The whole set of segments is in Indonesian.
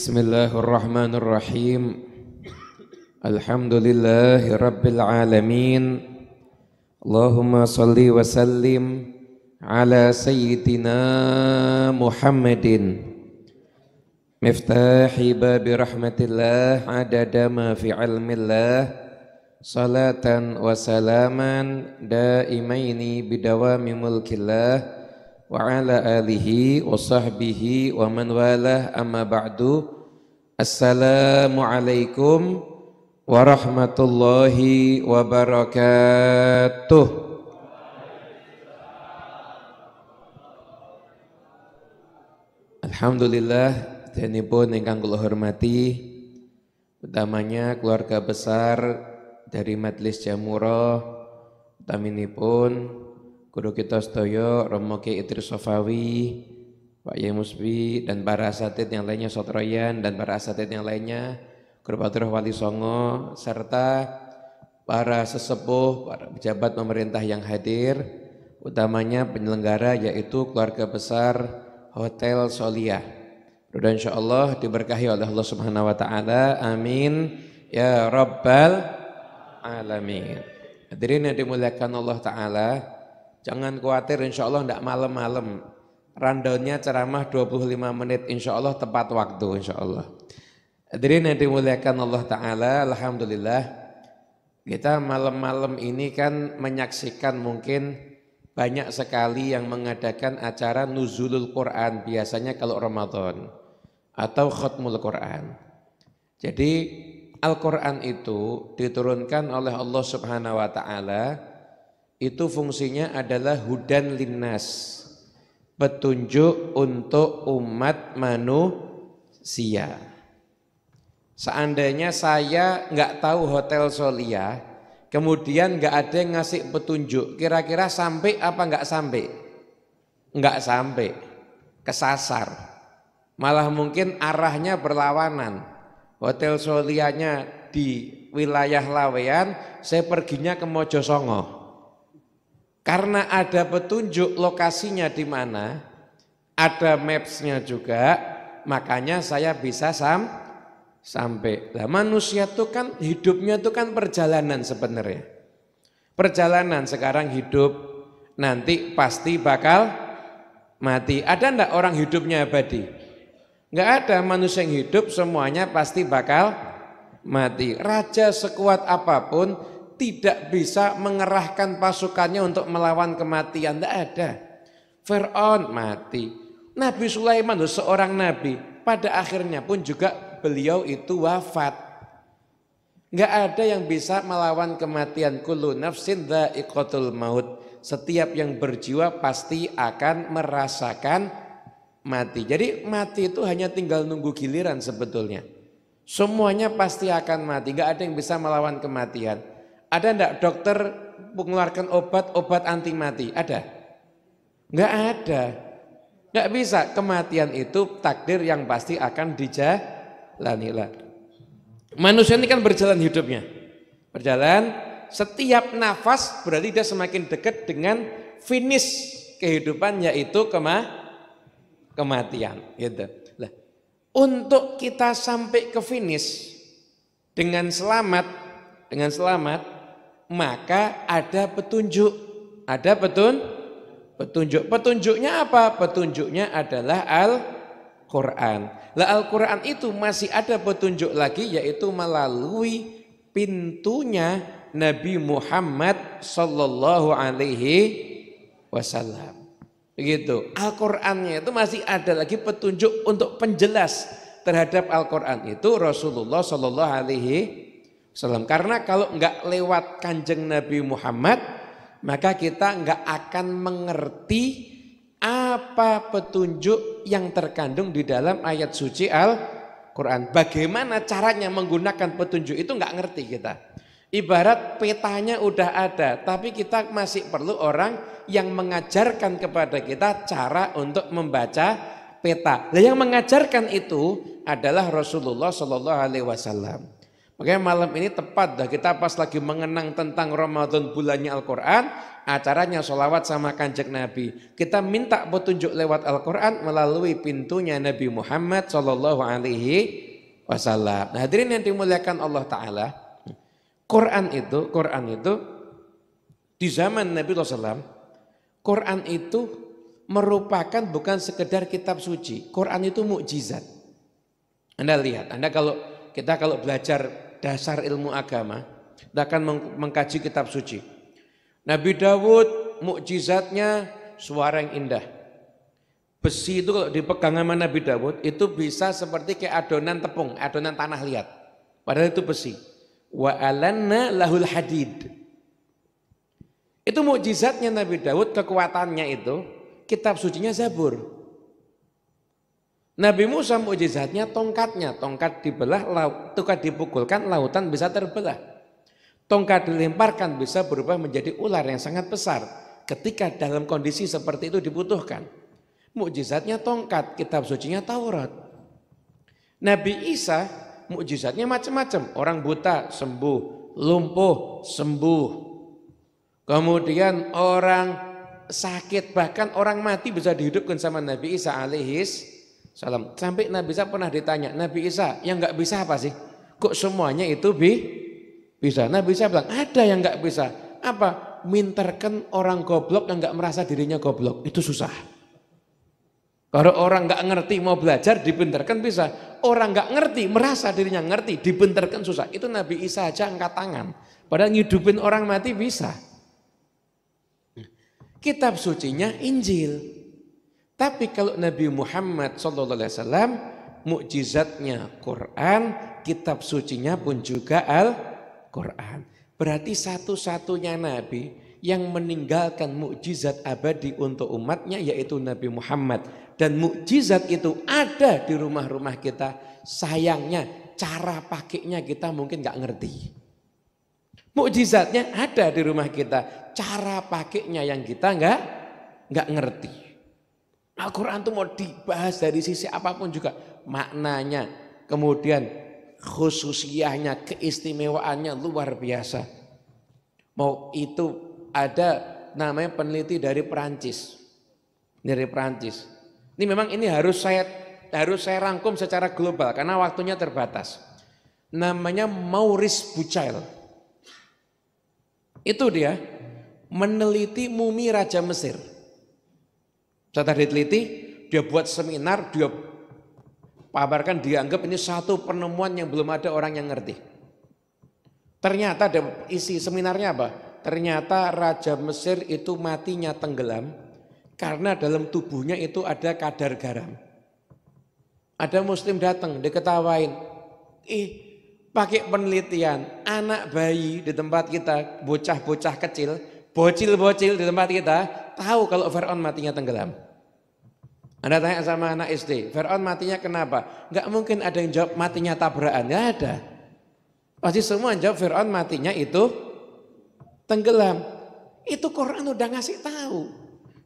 Bismillahirrahmanirrahim. Alhamdulillahi rabbil alamin. Allahumma salli wa sallim ala sayyidina Muhammadin. Miftahi babi rahmatillah adada ma fi ilmillah salatan wa salaman daimaini bidawami mulkillah wa ala alihi wa sahbihi wa man walah amma ba'du Assalamualaikum warahmatullahi wabarakatuh Alhamdulillah ini pun ingkang kula hormati utamanya keluarga besar dari Majelis Jamurah ini pun Guru kita Stoyo, Romo Ki Idris Sofawi, Pak Yai dan para asatid yang lainnya, Sotroyan, dan para asatid yang lainnya, Guru Patur Wali Songo, serta para sesepuh, para pejabat pemerintah yang hadir, utamanya penyelenggara yaitu keluarga besar Hotel Solia. Dan insya Allah diberkahi oleh Allah Subhanahu wa taala. Amin. Ya Rabbal alamin. Hadirin yang dimuliakan Allah taala, Jangan khawatir insya Allah tidak malam-malam. Rundownnya ceramah 25 menit insya Allah tepat waktu insya Allah. Jadi yang dimuliakan Allah Ta'ala Alhamdulillah kita malam-malam ini kan menyaksikan mungkin banyak sekali yang mengadakan acara nuzulul Quran biasanya kalau Ramadan atau khutmul Quran. Jadi Al-Quran itu diturunkan oleh Allah Subhanahu wa Ta'ala itu fungsinya adalah hudan linnas petunjuk untuk umat manusia seandainya saya nggak tahu hotel Solia kemudian nggak ada yang ngasih petunjuk kira-kira sampai apa nggak sampai nggak sampai kesasar malah mungkin arahnya berlawanan hotel Solianya di wilayah Lawean saya perginya ke Mojosongo karena ada petunjuk lokasinya di mana, ada mapsnya juga, makanya saya bisa sam sampai. Nah, manusia itu kan hidupnya itu kan perjalanan sebenarnya. Perjalanan sekarang hidup, nanti pasti bakal mati. Ada ndak orang hidupnya abadi? Enggak ada manusia yang hidup semuanya pasti bakal mati. Raja sekuat apapun tidak bisa mengerahkan pasukannya untuk melawan kematian. Tidak ada. Fir'aun mati. Nabi Sulaiman seorang nabi. Pada akhirnya pun juga beliau itu wafat. Enggak ada yang bisa melawan kematian kullu nafsin dha'iqatul maut. Setiap yang berjiwa pasti akan merasakan mati. Jadi mati itu hanya tinggal nunggu giliran sebetulnya. Semuanya pasti akan mati, Enggak ada yang bisa melawan kematian. Ada enggak dokter mengeluarkan obat-obat anti mati? Ada? Enggak ada. Enggak bisa. Kematian itu takdir yang pasti akan dijalani lah. Manusia ini kan berjalan hidupnya. Berjalan setiap nafas berarti dia semakin dekat dengan finish kehidupan yaitu kema kematian gitu. lah. untuk kita sampai ke finish dengan selamat dengan selamat maka ada petunjuk. Ada petun? Petunjuk. Petunjuknya apa? Petunjuknya adalah Al-Quran. Lah Al-Quran itu masih ada petunjuk lagi yaitu melalui pintunya Nabi Muhammad sallallahu alaihi wasallam. Begitu. Al-Qur'annya itu masih ada lagi petunjuk untuk penjelas terhadap Al-Qur'an itu Rasulullah sallallahu alaihi SAW. Karena kalau nggak lewat kanjeng Nabi Muhammad, maka kita nggak akan mengerti apa petunjuk yang terkandung di dalam ayat suci Al-Quran. Bagaimana caranya menggunakan petunjuk itu nggak ngerti kita. Ibarat petanya udah ada, tapi kita masih perlu orang yang mengajarkan kepada kita cara untuk membaca peta. yang mengajarkan itu adalah Rasulullah Shallallahu Alaihi Wasallam. Makanya malam ini tepat dah kita pas lagi mengenang tentang Ramadan bulannya Al-Quran, acaranya sholawat sama kanjeng Nabi. Kita minta petunjuk lewat Al-Quran melalui pintunya Nabi Muhammad Shallallahu Alaihi Wasallam. Nah, hadirin yang dimuliakan Allah Taala, Quran itu, Quran itu di zaman Nabi SAW, Quran itu merupakan bukan sekedar kitab suci. Quran itu mukjizat. Anda lihat, Anda kalau kita kalau belajar dasar ilmu agama kita akan mengkaji kitab suci. Nabi Dawud mukjizatnya suara yang indah. Besi itu kalau dipegang sama Nabi Dawud itu bisa seperti kayak adonan tepung, adonan tanah liat. Padahal itu besi. Wa alanna lahul hadid. Itu mukjizatnya Nabi Dawud, kekuatannya itu kitab sucinya Zabur. Nabi Musa mujizatnya tongkatnya, tongkat dibelah, laut, tongkat dipukulkan, lautan bisa terbelah. Tongkat dilemparkan bisa berubah menjadi ular yang sangat besar ketika dalam kondisi seperti itu dibutuhkan. Mukjizatnya tongkat, kitab sucinya Taurat. Nabi Isa mukjizatnya macam-macam, orang buta sembuh, lumpuh sembuh. Kemudian orang sakit bahkan orang mati bisa dihidupkan sama Nabi Isa alaihis Salam. Sampai Nabi Isa pernah ditanya, Nabi Isa yang nggak bisa apa sih? Kok semuanya itu bi bisa? Nabi Isa bilang ada yang nggak bisa. Apa? Minterkan orang goblok yang nggak merasa dirinya goblok itu susah. Kalau orang nggak ngerti mau belajar dipinterkan bisa. Orang nggak ngerti merasa dirinya ngerti dipinterkan susah. Itu Nabi Isa aja angkat tangan. Padahal ngidupin orang mati bisa. Kitab sucinya Injil. Tapi kalau Nabi Muhammad SAW mukjizatnya Quran, kitab sucinya pun juga Al-Quran. Berarti satu-satunya Nabi yang meninggalkan mukjizat abadi untuk umatnya yaitu Nabi Muhammad. Dan mukjizat itu ada di rumah-rumah kita. Sayangnya cara pakainya kita mungkin nggak ngerti. Mukjizatnya ada di rumah kita, cara pakainya yang kita nggak nggak ngerti. Al-Quran itu mau dibahas dari sisi apapun juga maknanya kemudian khususiahnya keistimewaannya luar biasa mau itu ada namanya peneliti dari Perancis dari Perancis ini memang ini harus saya harus saya rangkum secara global karena waktunya terbatas namanya Maurice Bucail itu dia meneliti mumi Raja Mesir setelah diteliti, dia buat seminar, dia paparkan, dianggap ini satu penemuan yang belum ada orang yang ngerti. Ternyata ada isi seminarnya apa? Ternyata Raja Mesir itu matinya tenggelam karena dalam tubuhnya itu ada kadar garam. Ada muslim datang, diketawain. Ih, pakai penelitian anak bayi di tempat kita bocah-bocah kecil Bocil-bocil di tempat kita tahu kalau Fir'aun matinya tenggelam. Anda tanya sama anak SD, Fir'aun matinya kenapa? Enggak mungkin ada yang jawab matinya tabrakan, enggak ada. Pasti semua jawab Fir'aun matinya itu tenggelam. Itu Quran udah ngasih tahu.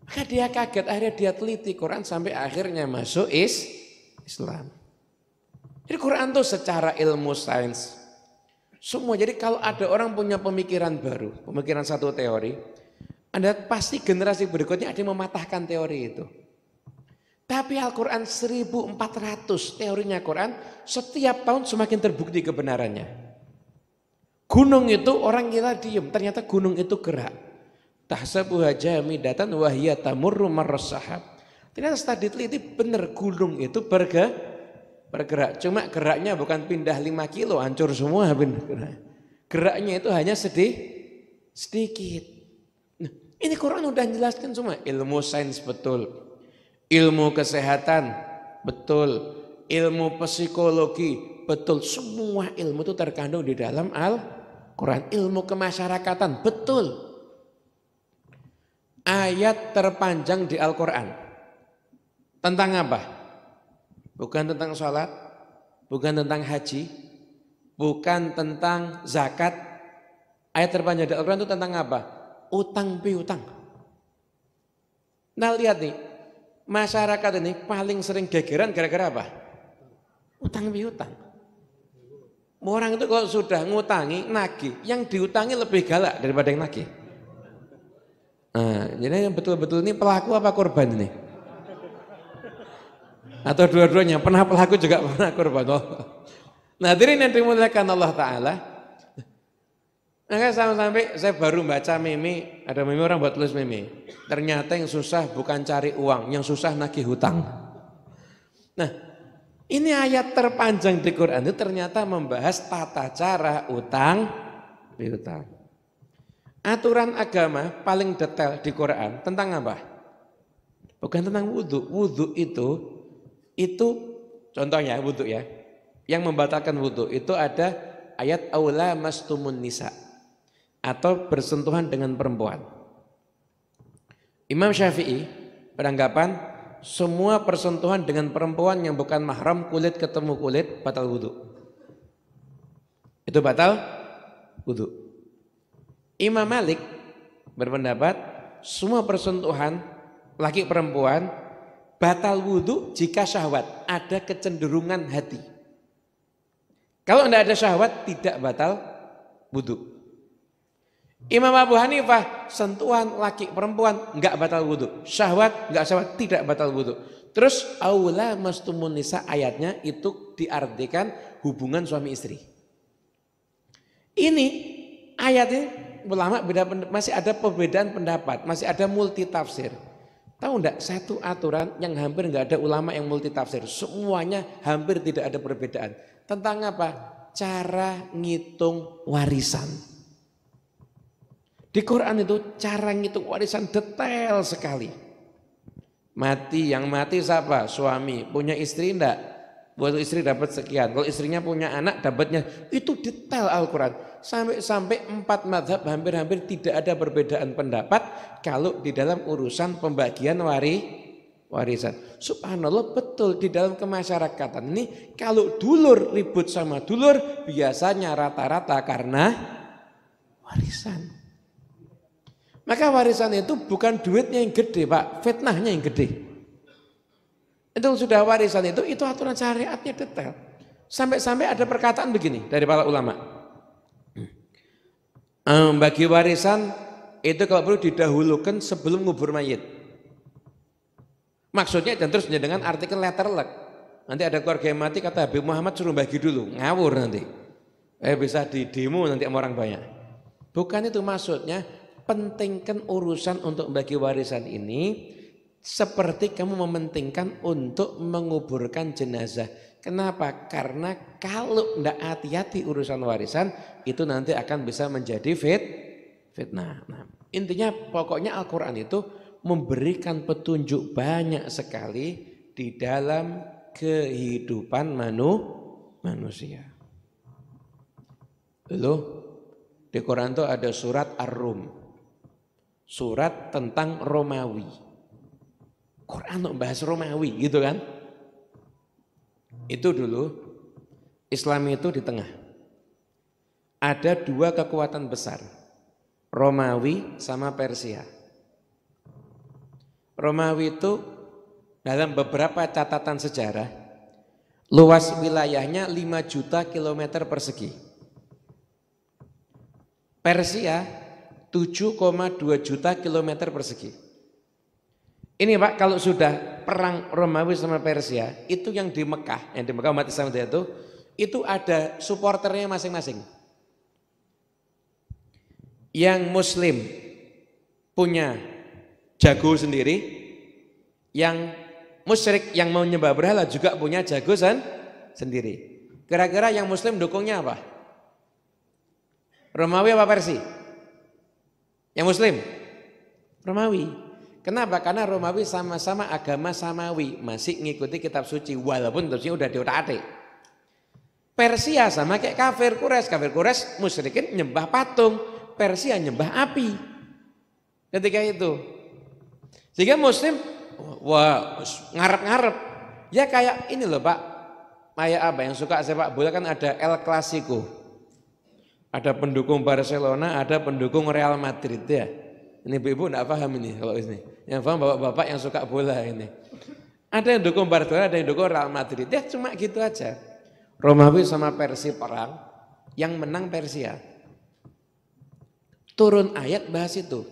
Maka dia kaget, akhirnya dia teliti Quran sampai akhirnya masuk is Islam. Jadi Quran tuh secara ilmu sains, semua. Jadi kalau ada orang punya pemikiran baru, pemikiran satu teori, Anda pasti generasi berikutnya ada yang mematahkan teori itu. Tapi Al-Quran 1400 teorinya Quran setiap tahun semakin terbukti kebenarannya. Gunung itu orang kira diem, ternyata gunung itu gerak. Tahsabuha datan wahiyata murru marrasahab. Ternyata setelah diteliti benar gunung itu bergerak bergerak. Cuma geraknya bukan pindah 5 kilo, hancur semua ben Geraknya itu hanya sedih, sedikit. Nah, ini Quran udah jelaskan semua. Ilmu sains betul, ilmu kesehatan betul, ilmu psikologi betul. Semua ilmu itu terkandung di dalam Al-Quran. Ilmu kemasyarakatan betul. Ayat terpanjang di Al-Quran. Tentang apa? bukan tentang sholat, bukan tentang haji, bukan tentang zakat. Ayat terpanjang di Al-Quran itu tentang apa? Utang piutang. Nah lihat nih, masyarakat ini paling sering gegeran gara-gara apa? Utang piutang. Orang itu kalau sudah ngutangi, nagih, yang diutangi lebih galak daripada yang nagih. Nah, jadi yang betul-betul ini pelaku apa korban ini? atau dua-duanya. Pernah pelaku juga pernah korban Allah. Oh. Nah, diri yang dimuliakan Allah Ta'ala. Maka nah, sampai saya baru baca meme, ada meme orang buat tulis meme. Ternyata yang susah bukan cari uang, yang susah nagih hutang. Nah, ini ayat terpanjang di Quran itu ternyata membahas tata cara utang piutang. Aturan agama paling detail di Quran tentang apa? Bukan tentang wudhu. Wudhu itu itu contohnya wudhu ya. Yang membatalkan wudhu itu ada ayat awla mastumun nisa atau bersentuhan dengan perempuan. Imam Syafi'i beranggapan semua persentuhan dengan perempuan yang bukan mahram kulit ketemu kulit batal wudhu. Itu batal wudhu. Imam Malik berpendapat semua persentuhan laki perempuan batal wudhu jika syahwat ada kecenderungan hati. Kalau tidak ada syahwat tidak batal wudhu. Imam Abu Hanifah sentuhan laki perempuan nggak batal wudhu. Syahwat nggak syahwat tidak batal wudhu. Terus aula mastumun nisa ayatnya itu diartikan hubungan suami istri. Ini ayat ini ulama beda masih ada perbedaan pendapat, masih ada multi tafsir. Tahu enggak satu aturan yang hampir enggak ada ulama yang multi tafsir. Semuanya hampir tidak ada perbedaan. Tentang apa? Cara ngitung warisan. Di Quran itu cara ngitung warisan detail sekali. Mati yang mati siapa? Suami. Punya istri enggak? buat istri dapat sekian. Kalau istrinya punya anak dapatnya itu detail Al-Qur'an. Sampai-sampai empat madhab hampir-hampir tidak ada perbedaan pendapat kalau di dalam urusan pembagian wari warisan. Subhanallah betul di dalam kemasyarakatan ini kalau dulur ribut sama dulur biasanya rata-rata karena warisan. Maka warisan itu bukan duitnya yang gede, Pak, fitnahnya yang gede. Itu sudah warisan itu, itu aturan syariatnya detail. Sampai-sampai ada perkataan begini dari para ulama. Um, bagi warisan itu kalau perlu didahulukan sebelum ngubur mayit. Maksudnya dan terusnya dengan artikel letterlek. Nanti ada keluarga yang mati kata Habib Muhammad suruh bagi dulu, ngawur nanti. Eh bisa di demo nanti sama orang banyak. Bukan itu maksudnya, pentingkan urusan untuk bagi warisan ini seperti kamu mementingkan untuk menguburkan jenazah. Kenapa? Karena kalau tidak hati-hati urusan warisan itu nanti akan bisa menjadi fit, fitnah. Nah, intinya pokoknya Al-Quran itu memberikan petunjuk banyak sekali di dalam kehidupan manu, manusia. Loh, di Quran itu ada surat Ar-Rum. Surat tentang Romawi. Quran untuk bahas Romawi gitu kan. Itu dulu Islam itu di tengah. Ada dua kekuatan besar. Romawi sama Persia. Romawi itu dalam beberapa catatan sejarah luas wilayahnya 5 juta kilometer persegi. Persia 7,2 juta kilometer persegi. Ini Pak kalau sudah perang Romawi sama Persia, itu yang di Mekah, yang di Mekah umat Islam itu, itu ada suporternya masing-masing. Yang muslim punya jago sendiri, yang musyrik yang mau nyembah berhala juga punya jago sendiri. Kira-kira yang muslim dukungnya apa? Romawi apa Persia Yang muslim? Romawi. Kenapa? Karena Romawi sama-sama agama samawi, masih ngikuti kitab suci walaupun terusnya udah diotak-atik. Persia sama kayak kafir Quraisy, kafir Quraisy musyrikin nyembah patung, Persia nyembah api. Ketika itu. Sehingga muslim wah ngarep-ngarep. Ya kayak ini loh Pak, Maya apa yang suka sepak bola kan ada El Clasico. Ada pendukung Barcelona, ada pendukung Real Madrid ya ini ibu-ibu enggak paham ini kalau ini. Yang paham bapak-bapak yang suka bola ini. Ada yang dukung Barcelona, ada yang dukung Real Madrid. Ya cuma gitu aja. Romawi sama Persia perang, yang menang Persia. Turun ayat bahas itu.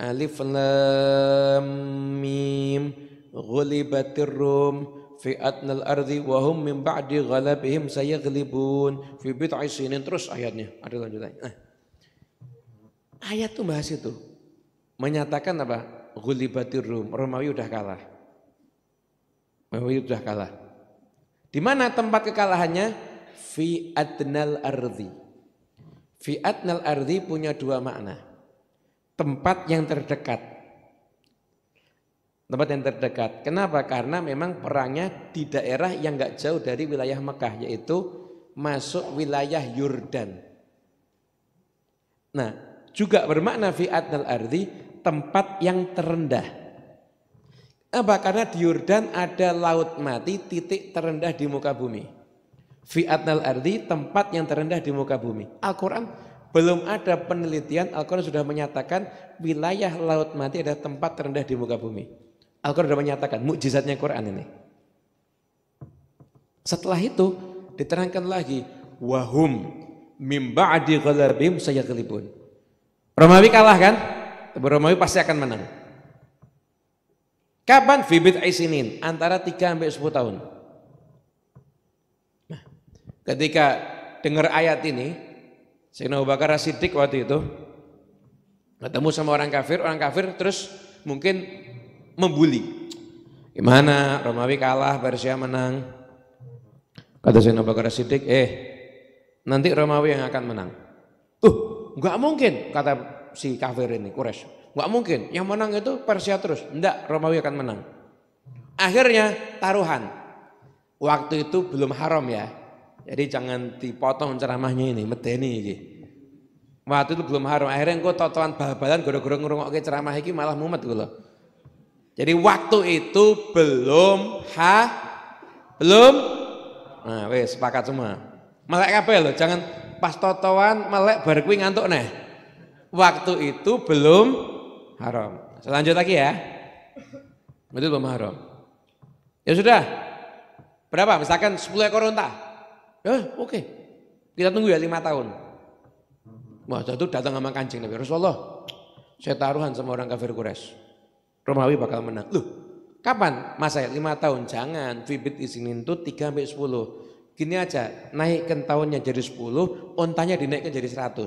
Alif lam mim ghulibatir rum fi atnal ardi wa hum min ba'di ghalabihim sayaghlibun fi bit'i sinin terus ayatnya ada lanjutannya. Nah. Ayat tuh bahas itu. Menyatakan apa? Gulibatir Rum, Romawi udah kalah. Romawi udah kalah. Di mana tempat kekalahannya? Fi adnal ardi. Fi adnal ardi punya dua makna. Tempat yang terdekat. Tempat yang terdekat. Kenapa? Karena memang perangnya di daerah yang nggak jauh dari wilayah Mekah, yaitu masuk wilayah Yordan. Nah, juga bermakna fi adnal ardi tempat yang terendah. Apa? Karena di Yordan ada laut mati titik terendah di muka bumi. Fi adnal ardi tempat yang terendah di muka bumi. Al-Quran belum ada penelitian Al-Quran sudah menyatakan wilayah laut mati ada tempat terendah di muka bumi. Al-Quran sudah menyatakan mukjizatnya Quran ini. Setelah itu diterangkan lagi wahum mim ba'di ghalabim kelibun Romawi kalah kan? Tapi Romawi pasti akan menang. Kapan Fibit Aisinin? Antara 3 sampai 10 tahun. Nah, ketika dengar ayat ini, Sayyidina Abu Bakar Siddiq waktu itu ketemu sama orang kafir, orang kafir terus mungkin membuli. Gimana Romawi kalah, Persia menang. Kata Sayyidina Abu Bakar Siddiq, eh nanti Romawi yang akan menang. Uh. Gak mungkin kata si kafir ini Quraisy. gak mungkin. Yang menang itu Persia terus. Enggak, Romawi akan menang. Akhirnya taruhan. Waktu itu belum haram ya. Jadi jangan dipotong ceramahnya ini, medeni ini. Waktu itu belum haram. Akhirnya gue totoan bal-balan gara-gara ngrungokke ceramah iki malah mumet gue loh. Jadi waktu itu belum ha belum nah wes sepakat semua. Malah kabeh loh, jangan pas totoan melek bar kuwi ngantuk neh. Waktu itu belum haram. Selanjut lagi ya. Itu belum haram. Ya sudah. Berapa? Misalkan 10 ekor unta. Ya, oke. Okay. Kita tunggu ya 5 tahun. Wah, itu datang sama kancing Nabi Rasulullah. Saya taruhan sama orang kafir Quraisy. Romawi bakal menang. Loh, kapan? Masa saya 5 tahun. Jangan. Fibit izinin itu 3 sampai 10. Gini aja, naikkan tahunnya jadi 10, ontanya dinaikkan jadi 100.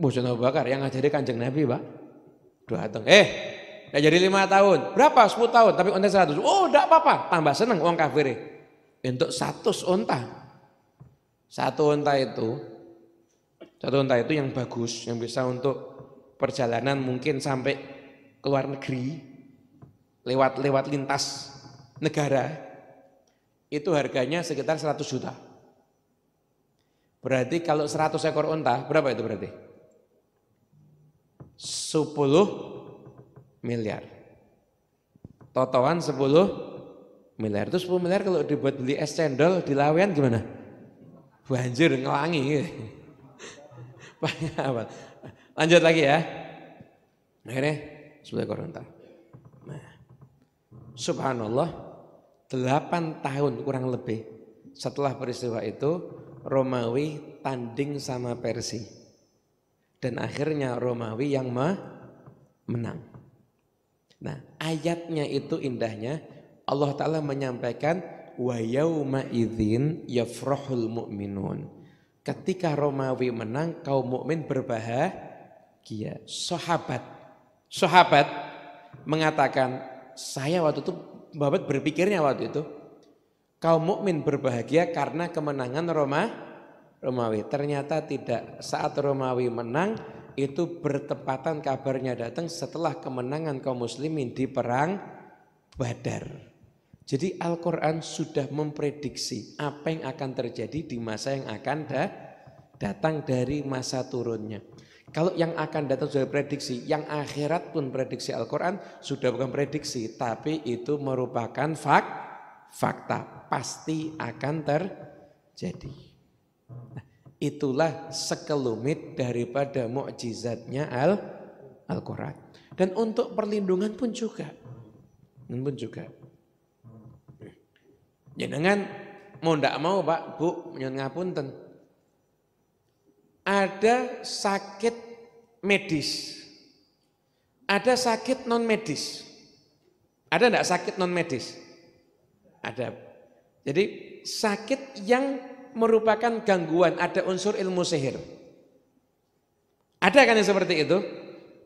Bosan Abu Bakar yang ngajari kanjeng Nabi pak dua tahun. Eh, nggak jadi lima tahun. Berapa? Sepuluh tahun. Tapi unta seratus. Oh, enggak apa-apa. Tambah seneng uang kafir. Untuk satu onta. Satu onta itu, satu onta itu yang bagus, yang bisa untuk perjalanan mungkin sampai ke luar negeri, lewat lewat lintas negara itu harganya sekitar 100 juta. Berarti kalau 100 ekor unta, berapa itu berarti? 10 miliar. Totoan 10 miliar. Itu 10 miliar kalau dibuat beli es cendol di Lawean gimana? Banjir ngelangi. Lanjut lagi ya. Akhirnya 10 ekor unta. Nah, subhanallah 8 tahun kurang lebih setelah peristiwa itu Romawi tanding sama Persia. Dan akhirnya Romawi yang menang. Nah, ayatnya itu indahnya Allah taala menyampaikan wa yauma idzin yafrahul mu'minun. Ketika Romawi menang, kaum mukmin berbahagia. Sahabat, sahabat mengatakan, saya waktu itu Muhammad berpikirnya waktu itu, kaum mukmin berbahagia karena kemenangan Roma Romawi. Ternyata tidak saat Romawi menang itu bertepatan kabarnya datang setelah kemenangan kaum muslimin di perang Badar. Jadi Al-Qur'an sudah memprediksi apa yang akan terjadi di masa yang akan datang dari masa turunnya. Kalau yang akan datang sudah prediksi, yang akhirat pun prediksi Al-Quran sudah bukan prediksi, tapi itu merupakan fak, fakta pasti akan terjadi. itulah sekelumit daripada mukjizatnya Al Al-Quran. Dan untuk perlindungan pun juga. Dan pun juga. Jenengan dengan mau ndak mau Pak, Bu, nyun ngapunten ada sakit medis, ada sakit non medis. Ada enggak sakit non medis? Ada. Jadi sakit yang merupakan gangguan, ada unsur ilmu sihir. Ada kan yang seperti itu?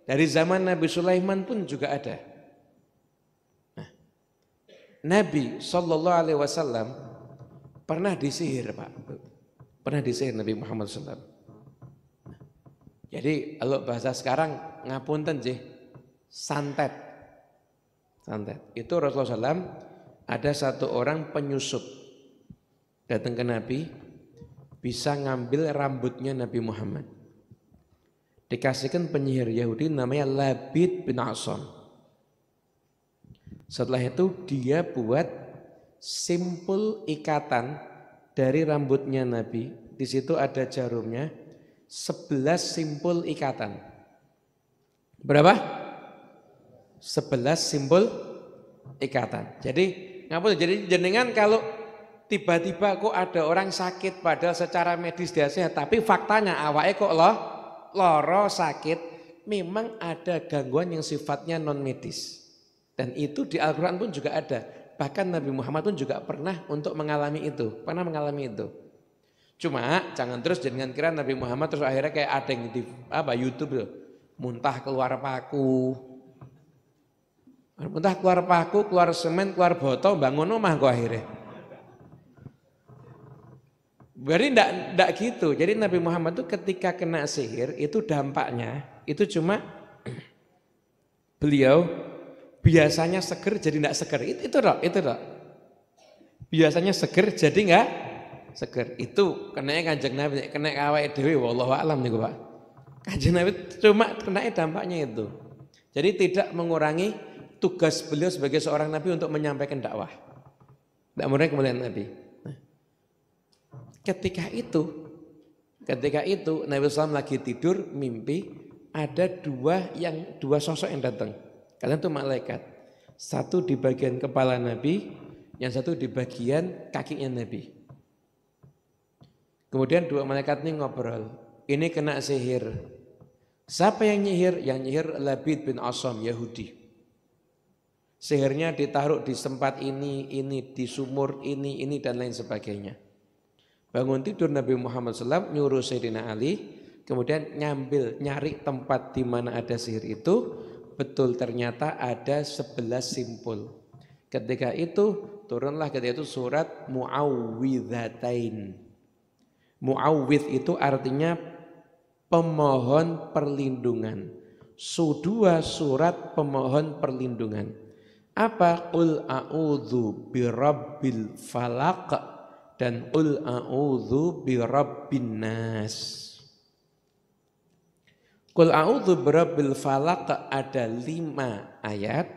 Dari zaman Nabi Sulaiman pun juga ada. Nah, Nabi Shallallahu Alaihi Wasallam pernah disihir, Pak. Pernah disihir Nabi Muhammad Wasallam. Jadi kalau bahasa sekarang ngapunten sih santet. Santet. Itu Rasulullah SAW ada satu orang penyusup datang ke Nabi bisa ngambil rambutnya Nabi Muhammad. Dikasihkan penyihir Yahudi namanya Labid bin Asam. Setelah itu dia buat simpul ikatan dari rambutnya Nabi. Di situ ada jarumnya, sebelas simpul ikatan. Berapa? sebelas simpul ikatan. Jadi ngapun jadi jenengan kalau tiba-tiba kok ada orang sakit padahal secara medis dia sehat tapi faktanya awalnya kok loh loro sakit memang ada gangguan yang sifatnya non medis dan itu di Al-Quran pun juga ada bahkan Nabi Muhammad pun juga pernah untuk mengalami itu pernah mengalami itu Cuma jangan terus jangan kira Nabi Muhammad terus akhirnya kayak ada yang di apa YouTube tuh Muntah keluar paku. Muntah keluar paku, keluar semen, keluar botol, bangun rumah gua akhirnya. Berarti enggak, enggak gitu. Jadi Nabi Muhammad itu ketika kena sihir itu dampaknya itu cuma beliau biasanya seger jadi enggak seger. Itu itu dok, itu dok. Biasanya seger jadi enggak seger. Itu kenanya kanjeng Nabi, kena awake dewi wallahu alam nih Pak. Kanjeng Nabi cuma kena dampaknya itu. Jadi tidak mengurangi tugas beliau sebagai seorang nabi untuk menyampaikan dakwah. Tidak mengurangi kemuliaan Nabi. Nah, ketika itu, ketika itu Nabi SAW lagi tidur, mimpi ada dua yang dua sosok yang datang. Kalian tuh malaikat. Satu di bagian kepala Nabi, yang satu di bagian kakinya Nabi. Kemudian dua malaikat ini ngobrol. Ini kena sihir. Siapa yang nyihir? Yang nyihir Labid bin Asam Yahudi. Sihirnya ditaruh di tempat ini, ini, di sumur ini, ini dan lain sebagainya. Bangun tidur Nabi Muhammad SAW nyuruh Sayyidina Ali, kemudian nyambil nyari tempat di mana ada sihir itu, betul ternyata ada sebelas simpul. Ketika itu turunlah ketika itu surat Muawwidhatain. Muawwid itu artinya pemohon perlindungan. Sudua surat pemohon perlindungan. Apa qul a'udhu birabbil falak dan qul auzu birabbin nas. Qul a'udzu birabbil falaq ada lima ayat.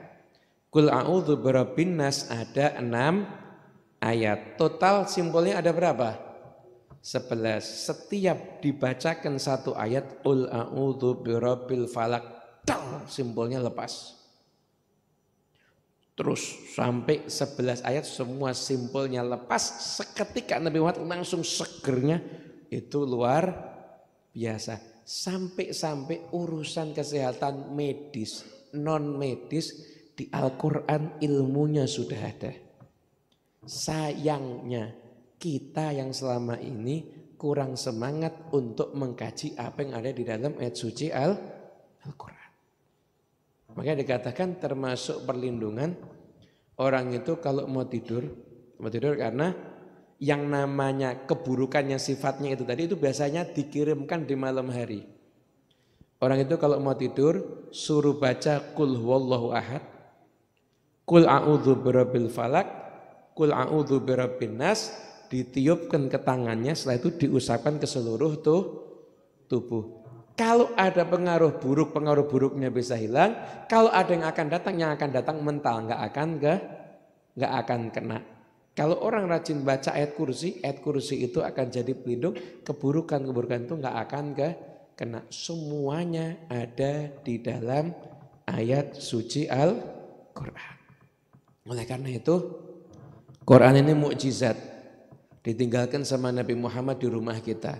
Qul a'udzu birabbin nas ada enam ayat. Total simbolnya ada berapa? 11 setiap dibacakan satu ayat ul a'udzu birabbil falak dang simbolnya lepas terus sampai 11 ayat semua simbolnya lepas seketika Nabi Muhammad langsung segernya itu luar biasa sampai-sampai urusan kesehatan medis non medis di Al-Quran ilmunya sudah ada sayangnya kita yang selama ini kurang semangat untuk mengkaji apa yang ada di dalam ayat suci Al-Quran. Makanya dikatakan termasuk perlindungan orang itu kalau mau tidur, mau tidur karena yang namanya keburukan yang sifatnya itu tadi itu biasanya dikirimkan di malam hari. Orang itu kalau mau tidur suruh baca kul huwallahu ahad, kul a'udzu birabbil falak, kul a'udzu birabbin nas, ditiupkan ke tangannya, setelah itu diusapkan ke seluruh tuh tubuh. Kalau ada pengaruh buruk, pengaruh buruknya bisa hilang. Kalau ada yang akan datang, yang akan datang mental, nggak akan ke, nggak akan kena. Kalau orang rajin baca ayat kursi, ayat kursi itu akan jadi pelindung. Keburukan-keburukan itu nggak akan ke, kena. Semuanya ada di dalam ayat suci Al-Quran. Oleh karena itu, Quran ini mukjizat ditinggalkan sama Nabi Muhammad di rumah kita.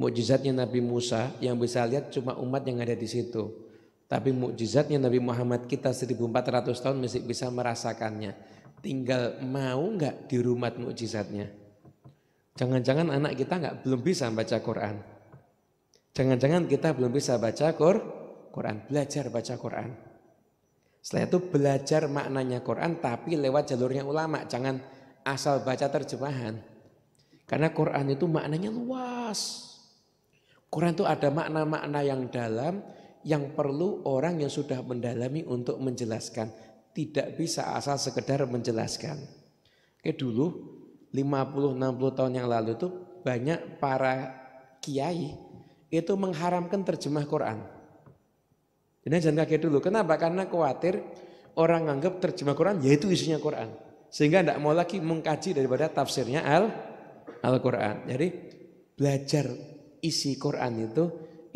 Mukjizatnya Nabi Musa yang bisa lihat cuma umat yang ada di situ. Tapi mukjizatnya Nabi Muhammad kita 1400 tahun masih bisa merasakannya. Tinggal mau nggak di rumah mukjizatnya. Jangan-jangan anak kita nggak belum bisa baca Quran. Jangan-jangan kita belum bisa baca Quran, belajar baca Quran. Setelah itu belajar maknanya Quran tapi lewat jalurnya ulama, jangan asal baca terjemahan. Karena Quran itu maknanya luas. Quran itu ada makna-makna yang dalam yang perlu orang yang sudah mendalami untuk menjelaskan. Tidak bisa asal sekedar menjelaskan. Oke dulu 50-60 tahun yang lalu itu banyak para kiai itu mengharamkan terjemah Quran. Jadi jangan kaget dulu. Kenapa? Karena khawatir orang anggap terjemah Quran yaitu isinya Quran. Sehingga tidak mau lagi mengkaji daripada tafsirnya Al Al-Quran. Jadi belajar isi Quran itu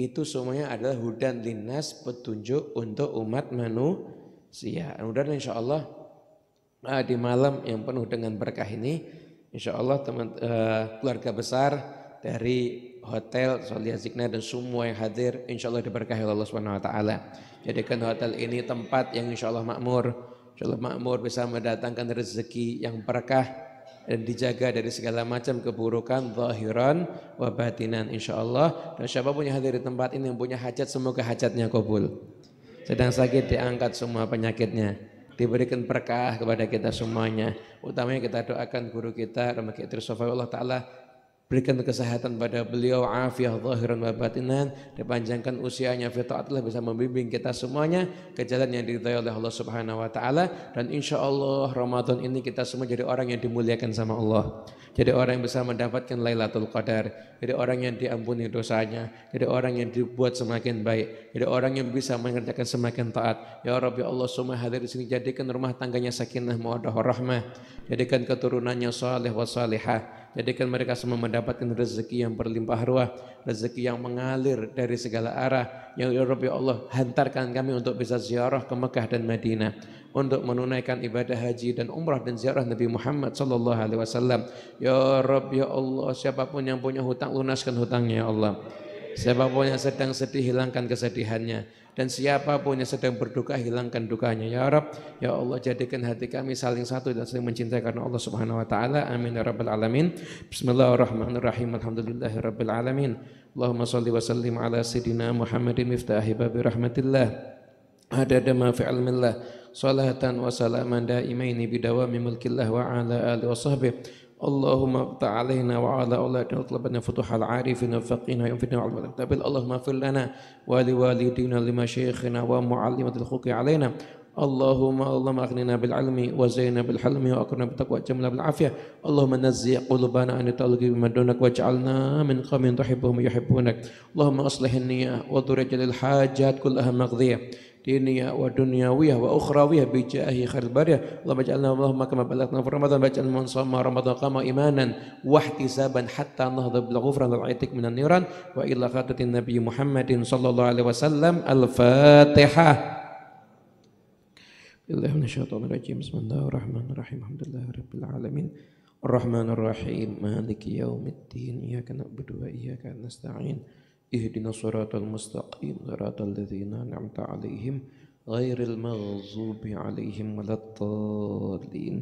itu semuanya adalah hudan linnas petunjuk untuk umat manusia. Hudan insya Allah eh, di malam yang penuh dengan berkah ini, insya Allah teman eh, keluarga besar dari hotel Solia Zikna dan semua yang hadir insya Allah diberkahi Allah Subhanahu Wa Taala. Jadikan hotel ini tempat yang insya Allah makmur, insya Allah makmur bisa mendatangkan rezeki yang berkah dan dijaga dari segala macam keburukan zahiran wa batinan insyaallah dan siapa punya hadir di tempat ini yang punya hajat semoga hajatnya kabul sedang sakit diangkat semua penyakitnya diberikan berkah kepada kita semuanya utamanya kita doakan guru kita Ramadhan Sofa Allah Ta'ala Berikan kesehatan pada beliau, afiyah zahiran wa batinan, dipanjangkan usianya fi taatillah bisa membimbing kita semuanya ke jalan yang diridhai oleh Allah Subhanahu wa taala dan insyaallah Ramadan ini kita semua jadi orang yang dimuliakan sama Allah. Jadi orang yang bisa mendapatkan Lailatul Qadar, jadi orang yang diampuni dosanya, jadi orang yang dibuat semakin baik, jadi orang yang bisa mengerjakan semakin taat. Ya Rabbi ya Allah semua hadir di sini jadikan rumah tangganya sakinah mawaddah warahmah, jadikan keturunannya saleh wa salihah jadikan mereka semua mendapatkan rezeki yang berlimpah ruah, rezeki yang mengalir dari segala arah. Yang ya Rabbi Allah hantarkan kami untuk bisa ziarah ke Mekah dan Madinah untuk menunaikan ibadah haji dan umrah dan ziarah Nabi Muhammad sallallahu alaihi wasallam. Ya Rabbi ya Allah, siapapun yang punya hutang lunaskan hutangnya ya Allah. Siapapun yang sedang sedih hilangkan kesedihannya. dan siapapun yang sedang berduka hilangkan dukanya ya Rabb ya Allah jadikan hati kami saling satu dan saling mencintai karena Allah Subhanahu wa taala amin ya rabbal alamin bismillahirrahmanirrahim alhamdulillahirabbil alamin Allahumma shalli wa sallim ala sayidina Muhammadin miftahi babi rahmatillah adada ma fi millah salatan wa salaman daimaini bidawami mulkillah wa ala alihi wa sahbihi اللهم افتح علينا وعلى اولادنا واطلبنا فتوح العارفين والفقين وينفعنا وعلى المتقبل اللهم اغفر لنا ولوالدينا لمشايخنا ومعلمة الخلق علينا اللهم اللهم اغننا بالعلم وزينا بالحلم واكرمنا بالتقوى واجملنا بالعافيه اللهم نزي قلوبنا عن التعلق بما دونك واجعلنا من قوم تحبهم يحبونك اللهم اصلح النيه ودرج الحاجات كلها مقضيه دينية ودنيوية وأخروية بجاه خير البرية اللهم اجعلنا اللهم كما بلغنا في رمضان واجعل من صام رمضان قام إيمانا واحتسابا حتى نهض بالغفرة والعتق من النيران وإلى خاتة النبي محمد صلى الله عليه وسلم الفاتحة بالله من الشيطان الرجيم بسم الله الرحمن الرحيم الحمد لله رب العالمين الرحمن الرحيم مالك يوم الدين إياك نعبد وإياك نستعين اهدنا الصراط المستقيم صراط الذين أنعمت عليهم غير المغضوب عليهم ولا الضالين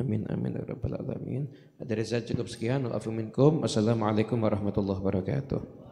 آمين آمين يا رب العالمين dari saya cukup sekian. Assalamualaikum warahmatullahi wabarakatuh.